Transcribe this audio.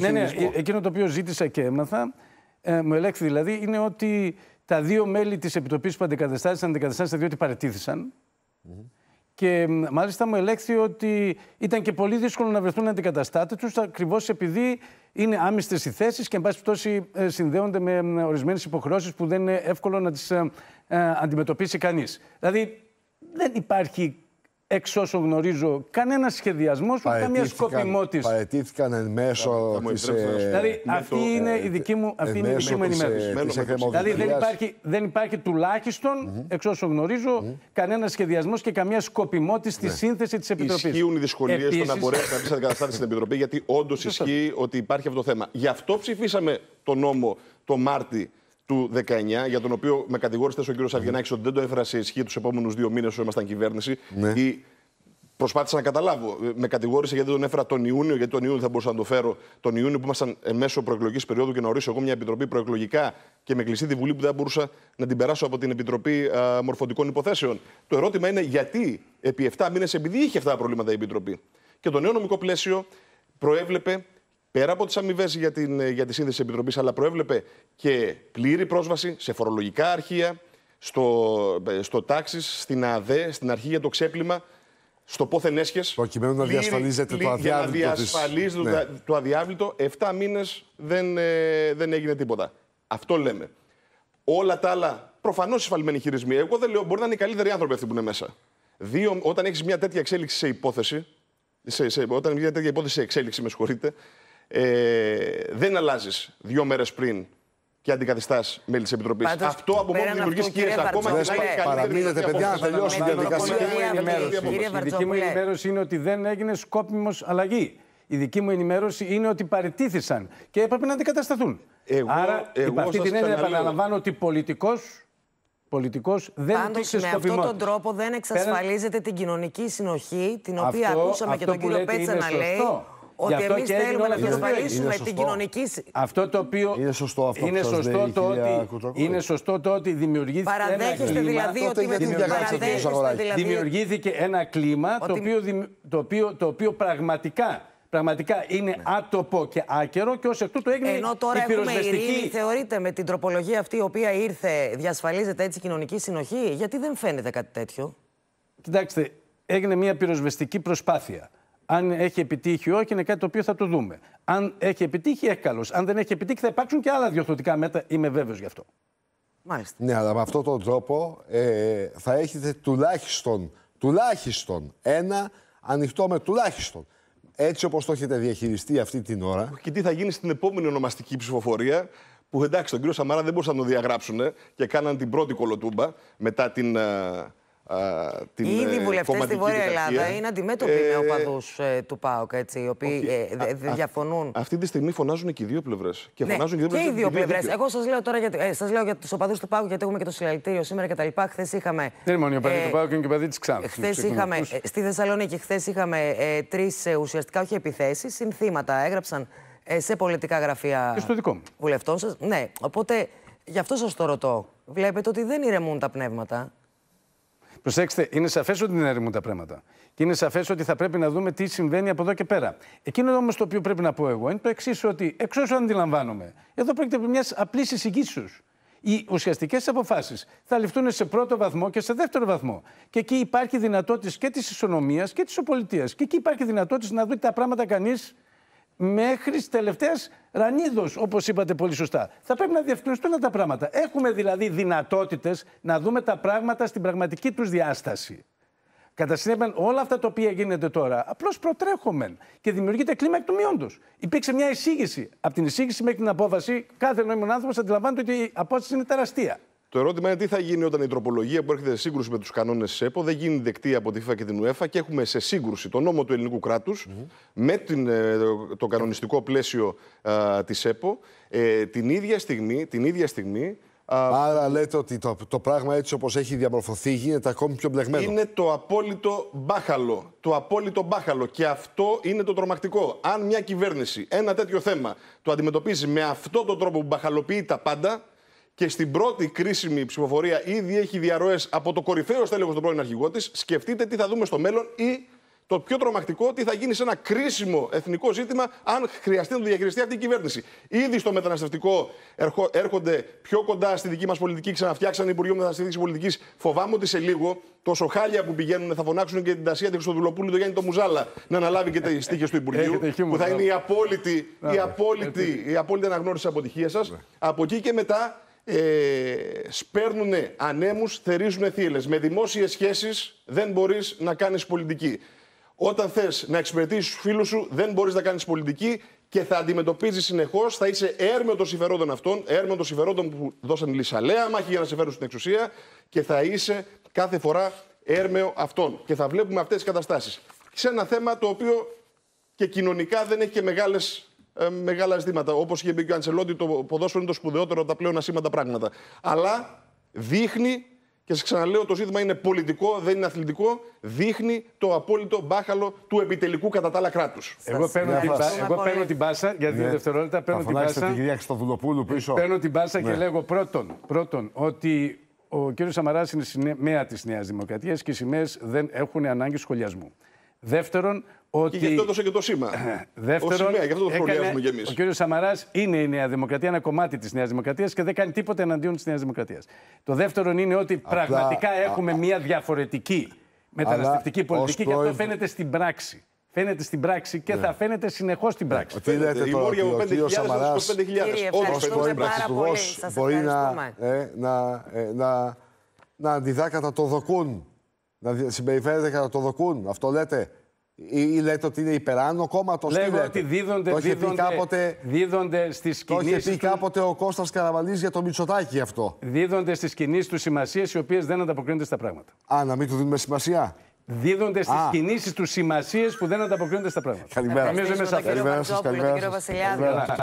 ναι, ναι, ε, εκείνο το οποίο ζήτησα και έμαθα, ε, μου ελέγχθη δηλαδή, είναι ότι τα δύο μέλη της επιτροπής που αντικαταστάθησαν, αντικαταστάθησαν διότι παρετήθησαν. Mm -hmm. Και μάλιστα μου ελέγχθη ότι ήταν και πολύ δύσκολο να βρεθούν αντικαταστάτες τους, ακριβώς επειδή είναι άμυστες οι θέσεις και, εν πάση πτώση, ε, συνδέονται με ορισμένες υποχρεώσεις που δεν είναι εύκολο να τις αντιμετωπίσει κανείς. Δηλαδή, δεν υπάρχει εξ όσων γνωρίζω, κανένα σχεδιασμό ούτε καμία σκοπιμότητα. Παρετήθηκαν εν μέσω τη. Ε, δηλαδή, ε, αυτή είναι η δική μου, ε, ενημέρωση. Δηλαδή, δεν υπάρχει, τουλάχιστον, εξ όσων γνωρίζω, κανένα σχεδιασμός και καμία σκοπιμότητα στη ναι. σύνθεση της Επιτροπής. Ισχύουν οι δυσκολίες στο να μπορέσει να βρει αντικαταστάτη στην Επιτροπή, γιατί όντως ισχύει ότι υπάρχει αυτό το θέμα. Γι' αυτό ψηφίσαμε το νόμο το Μάρτι του 19, για τον οποίο με κατηγόρησε ο κύριος Αργενάκη ότι δεν το έφερα σε ισχύ τους επόμενους δύο μήνες όσο ήμασταν κυβέρνηση. Ναι. Ή προσπάθησα να καταλάβω. Ε, με κατηγόρησε γιατί δεν τον έφερα τον Ιούνιο, γιατί τον Ιούνιο θα μπορούσα να το φέρω. Τον Ιούνιο που ήμασταν ε, μέσω προεκλογικής περίοδου και να ορίσω εγώ μια επιτροπή προεκλογικά και με κλειστή τη Βουλή που δεν μπορούσα να την περάσω από την Επιτροπή α, Μορφωτικών Υποθέσεων. Το ερώτημα είναι γιατί επί 7 μήνες, επειδή είχε 7 προβλήματα η Επιτροπή και το νέο νομικό πλαίσιο προέβλεπε πέρα από τις αμοιβές για, για τη σύνδεση της Επιτροπής, αλλά προέβλεπε και πλήρη πρόσβαση σε φορολογικά αρχεία, στο, στο τάξη, στην ΑΔΕ, στην αρχή για το ξέπλυμα, στο πόθεν έσχες. Προκειμένου να διασφαλίζεται το αδιάβλητο. Για να διασφαλίζεται το, ναι. το αδιάβλητο, 7 μήνες δεν, ε, δεν έγινε τίποτα. Αυτό λέμε. Όλα τα άλλα, προφανώς εσφαλμένοι χειρισμοί. Εγώ δεν λέω, μπορεί να είναι οι καλύτεροι άνθρωποι αυτοί που είναι μέσα. Δύο, όταν έχεις μια τέτοια εξέλιξη σε υπόθεση, σε, σε, όταν μια τέτοια υπόθεση σε εξέλιξη, με συγχωρείτε, ε, δεν αλλάζεις δύο μέρες πριν και αντικαθιστάς μέλη της Επιτροπής. Αυτό από μόνο δημιουργεί κύριε ακόμα και να Παραμείνετε, παιδιά, να τελειώσει η διαδικασία. Η δική μου ενημέρωση είναι ότι δεν έγινε σκόπιμος αλλαγή. Η δική μου ενημέρωση είναι ότι παρετήθησαν και έπρεπε να αντικατασταθούν. Εγώ, Άρα, εγώ υπ' αυτή την έννοια, επαναλαμβάνω ότι πολιτικός πολιτικός δεν Πάντως, με αυτόν τον τρόπο δεν εξασφαλίζεται την κοινωνική συνοχή, την οποία ακούσαμε και τον κύριο Πέτσα να λέει. Ότι εμεί θέλουμε να διασφαλίσουμε την κοινωνική. Αυτό το οποίο. Είναι σωστό αυτό το ότι, είναι σωστό το ότι δημιουργήθηκε. Παραδέχεστε δηλαδή ότι με την δηλαδή Δημιουργήθηκε ένα κλίμα το οποίο, το, οποίο, το οποίο πραγματικά πραγματικά είναι ναι. άτοπο και άκερο και ως εκ τούτου έγινε Ενώ τώρα η πυροσβεστική... έχουμε ειρήνη, θεωρείται με την τροπολογία αυτή η οποία ήρθε, διασφαλίζεται έτσι η κοινωνική συνοχή, γιατί δεν φαίνεται κάτι τέτοιο. Κοιτάξτε, έγινε μια πυροσβεστική προσπάθεια. Αν έχει επιτύχει ή όχι, είναι κάτι το οποίο θα το δούμε. Αν έχει επιτύχει, έχει καλώ. Αν δεν έχει επιτύχει, θα υπάρξουν και άλλα διορθωτικά μέτρα. Είμαι βέβαιος γι' αυτό. Μάλιστα. Ναι, αλλά με αυτόν τον τρόπο ε, θα έχετε τουλάχιστον, τουλάχιστον ένα ανοιχτό με τουλάχιστον. Έτσι όπως το έχετε διαχειριστεί αυτή την ώρα. Και τι θα γίνει στην επόμενη ονομαστική ψηφοφορία, που εντάξει, τον κύριο Σαμάρα δεν μπορούσαν να το διαγράψουν και κάναν την πρώτη κολοτούμπα μετά την. Ε, την Ήδη ε, βουλευτές στη Βόρεια Ελλάδα είναι αντιμέτωποι ε... με οπαδού ε, του ΠΑΟΚ, έτσι, οι οποίοι okay. Ε, δε, διαφωνούν. Α, αυτή τη στιγμή φωνάζουν και οι δύο πλευρές. Και, ναι, και, και οι δύο πλευρέ. Εγώ σας λέω τώρα γιατί, ε, λέω για τους οπαδούς του ΠΑΟΚ, γιατί έχουμε και το συλλαλητήριο σήμερα κτλ. Χθες είχαμε. Δεν είναι μόνο οι οπαδοί ε, του ΠΑΟΚ, είναι και οι οπαδοί της Ξάνθης. Χθες είχαμε. Στη Θεσσαλονίκη χθες είχαμε τρει ουσιαστικά όχι επιθέσεις, συνθήματα. Έγραψαν σε πολιτικά γραφεία βουλευτών σας. Ναι, οπότε γι' αυτό σας το ρωτώ. Βλέπετε ότι δεν ηρεμούν τα πνεύματα. Προσέξτε, είναι σαφές ότι δεν έρημο τα πράγματα. Και είναι σαφές ότι θα πρέπει να δούμε τι συμβαίνει από εδώ και πέρα. Εκείνο όμως το οποίο πρέπει να πω εγώ είναι το εξής, ότι εξ όσων αντιλαμβάνομαι, εδώ πρόκειται από μιας απλής εισηγήσεως. Οι ουσιαστικές αποφάσεις θα ληφθούν σε πρώτο βαθμό και σε δεύτερο βαθμό. Και εκεί υπάρχει δυνατότητα και της ισονομίας και της οπολιτείας. Και εκεί υπάρχει δυνατότητα να δει τα πράγματα κανείς μέχρι τις τελευταίες ρανίδο, όπως είπατε πολύ σωστά. Θα πρέπει να διευκρινιστούν τα πράγματα. Έχουμε δηλαδή δυνατότητες να δούμε τα πράγματα στην πραγματική τους διάσταση. Κατά συνέπεια, όλα αυτά τα οποία γίνεται τώρα, απλώς προτρέχομεν και δημιουργείται κλίμα εκ του μειόντος. Υπήρξε μια εισήγηση. Από την εισήγηση μέχρι την απόφαση, κάθε νόμιμος άνθρωπος αντιλαμβάνεται ότι η απόφαση είναι τεραστία. Το ερώτημα είναι τι θα γίνει όταν η τροπολογία που έρχεται σε σύγκρουση με τους κανόνες της ΕΠΟ δεν γίνει δεκτή από τη FIFA και την UEFA και έχουμε σε σύγκρουση τον νόμο του ελληνικού με την, ε, το κανονιστικό πλαίσιο ε, της ΕΠΟ ε, την ίδια στιγμή. Την ίδια στιγμή Άρα λέτε ότι το, το πράγμα έτσι όπως έχει διαμορφωθεί γίνεται ακόμη πιο μπλεγμένο. Είναι το απόλυτο μπάχαλο. Το απόλυτο μπάχαλο. Και αυτό είναι το τρομακτικό. Αν μια κυβέρνηση ένα τέτοιο θέμα το αντιμετωπίζει με αυτό τον τρόπο που μπαχαλοποιεί τα πάντα, και στην πρώτη κρίσιμη ψηφοφορία ήδη έχει διαρροές από το κορυφαίο στέλεχος του πρώην αρχηγό της. Σκεφτείτε τι θα δούμε στο μέλλον ή το πιο τρομακτικό, τι θα γίνει σε ένα κρίσιμο εθνικό ζήτημα, αν χρειαστεί να το διαχειριστεί αυτή η κυβέρνηση. Ήδη στο μεταναστευτικό έρχονται πιο κοντά στη δική μας πολιτική, ξαναφτιάξαν Υπουργείο Μεταναστευτικής Πολιτικής. Φοβάμαι ότι σε λίγο τόσο χάλια που πηγαίνουν θα φωνάξουν και την Τασία τη τον το Γιάννη το Μουζάλα, να αναλάβει και τι ε, τύχε του Υπουργείου. που θα είναι η απόλυτη, η απόλυτη, η απόλυτη αναγνώριση της αποτυχίας σας. Ναι. Από εκεί και μετά ε, σπέρνουν ανέμου, θερίζουν θύελες. Με δημόσιες σχέσεις δεν μπορείς να κάνεις πολιτική. Όταν θες να εξυπηρετήσεις τους φίλους σου, δεν μπορείς να κάνεις πολιτική και θα αντιμετωπίζεις συνεχώς, θα είσαι έρμεο των συμφερόντων αυτών, έρμεο των συμφερόντων που δώσαν λισαλέα, μάχη για να σε φέρουν στην εξουσία και θα είσαι κάθε φορά έρμεο αυτών. Και θα βλέπουμε αυτές τις καταστάσεις. Σε ένα θέμα το οποίο και κοινωνικά δεν έχει και μεγάλες. Ε, μεγάλα ζητήματα. Όπως είχε πει και ο Αντσελότη, το ποδόσφαιρο είναι το σπουδαιότερο από τα πλέον ασήμαντα πράγματα. Αλλά δείχνει, και σας ξαναλέω, το ζήτημα είναι πολιτικό, δεν είναι αθλητικό. Δείχνει το απόλυτο μπάχαλο του επιτελικού κατά τα άλλα κράτους. Εγώ, παίρνω την, πάσα Εγώ παίρνω την μπάσα για δύο ναι. δευτερόλεπτα. Παίρνω την μπάσα. Την πίσω. Ε, παίρνω την μπάσα και ναι. λέγω πρώτον, πρώτον ότι ο κ. Σαμαράς είναι σημαία τη Νέας Δημοκρατίας και οι σημαίες δεν έχουν ανάγκη σχολιασμού. Δεύτερον, ότι... Και γι' αυτό έδωσε και το σήμα. Δεύτερον, σημαία, γι' αυτό το σχολιάζουμε κι εμείς. Ο κύριος Σαμαράς είναι η Νέα Δημοκρατία, ένα κομμάτι της Νέας Δημοκρατίας και δεν κάνει τίποτα εναντίον της Νέας Δημοκρατίας. Το δεύτερο είναι ότι Απλά, πραγματικά α, έχουμε α, μια διαφορετική μεταναστευτική πολιτική και αυτό φαίνεται στην πράξη. Φαίνεται στην πράξη και ναι. θα φαίνεται συνεχώς στην ναι. πράξη. Τι λέτε τώρα, ότι ο κύριο Σαμαρά, ω πρωθυπουργό, μπορεί να ε, ε, αντιδρά κατά το δοκούν να δηλαδή, συμπεριφέρεται κατά το δοκούν. Αυτό λέτε. Ή, λέτε ότι είναι υπεράνω το Λέγω ότι δίδονται, το δίδονται, πει κάποτε, στις Το πει κάποτε ο Κώστας Καραβαλής για το Μητσοτάκι αυτό. Δίδονται στις κινήσεις του σημασίες οι οποίες δεν ανταποκρίνονται στα πράγματα. Α, να μην του δίνουμε σημασία. Δίδονται στις κινήσεις του σημασίε που δεν ανταποκρίνονται στα πράγματα. Καλημέρα. Καλημέρα Καλημέρα